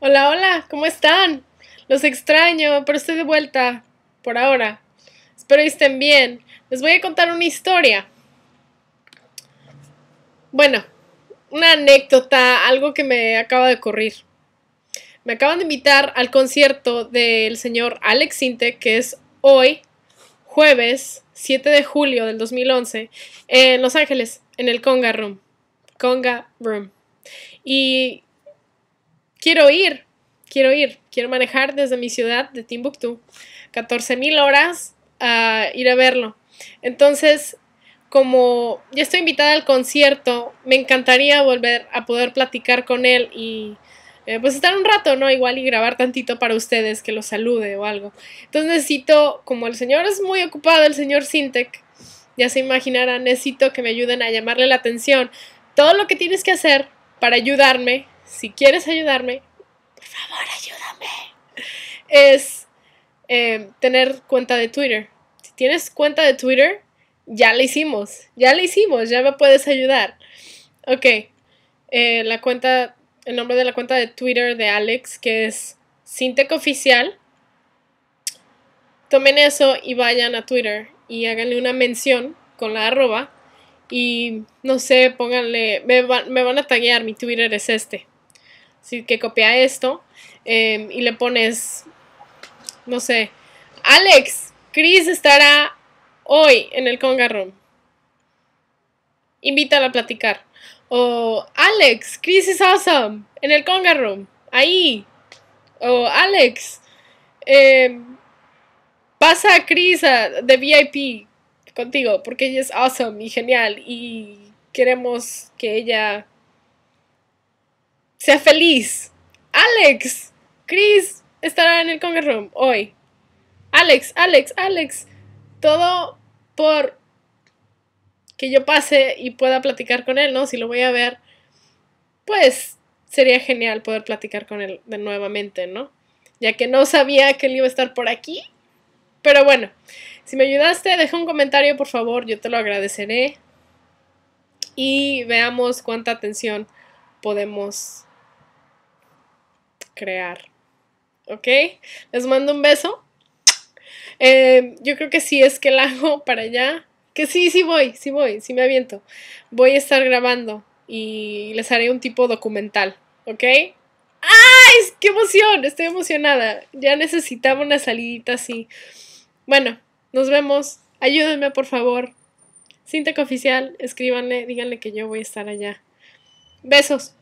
Hola, hola, ¿cómo están? Los extraño, pero estoy de vuelta por ahora. Espero que estén bien. Les voy a contar una historia. Bueno, una anécdota, algo que me acaba de ocurrir. Me acaban de invitar al concierto del señor Alex Sinte, que es hoy, jueves 7 de julio del 2011, en Los Ángeles, en el Conga Room. Conga Room. Y quiero ir, quiero ir, quiero manejar desde mi ciudad de Timbuktu, 14.000 horas a ir a verlo. Entonces, como ya estoy invitada al concierto, me encantaría volver a poder platicar con él y eh, pues estar un rato, ¿no? Igual y grabar tantito para ustedes, que lo salude o algo. Entonces necesito, como el señor es muy ocupado, el señor Sintec, ya se imaginarán, necesito que me ayuden a llamarle la atención. Todo lo que tienes que hacer para ayudarme si quieres ayudarme, por favor ayúdame, es em, tener cuenta de Twitter. Si tienes cuenta de Twitter, ya la hicimos, ya la hicimos, ya me puedes ayudar. Ok, eh, la cuenta, el nombre de la cuenta de Twitter de Alex, que es Sintec Oficial. Tomen eso y vayan a Twitter y háganle una mención con la arroba y no sé, pónganle, me, me van a taguear, mi Twitter es este sí, que copia esto, em, y le pones, no sé, Alex, Chris estará hoy en el Conga Room. Invítala a platicar. O Alex, Chris es awesome en el Conga Room. Ahí. O Alex, em, pasa a Chris a, de VIP contigo porque ella es awesome y genial y queremos que ella sea feliz. Alex, Chris estará en el Conger Room hoy. Alex, Alex, Alex. Todo por que yo pase y pueda platicar con él, ¿no? Si lo voy a ver, pues sería genial poder platicar con él de nuevamente, ¿no? Ya que no sabía que él iba a estar por aquí. Pero bueno, si me ayudaste, deja un comentario, por favor, yo te lo agradeceré. Y veamos cuánta atención podemos crear. ¿Ok? Les mando un beso. Eh, yo creo que sí es que la hago para allá. Que sí, sí voy, sí voy, sí me aviento. Voy a estar grabando y les haré un tipo documental. ¿Ok? ¡Ay! ¡Qué emoción! Estoy emocionada. Ya necesitaba una salidita así. Bueno, nos vemos. Ayúdenme, por favor. cinta Oficial, escríbanle, díganle que yo voy a estar allá. Besos.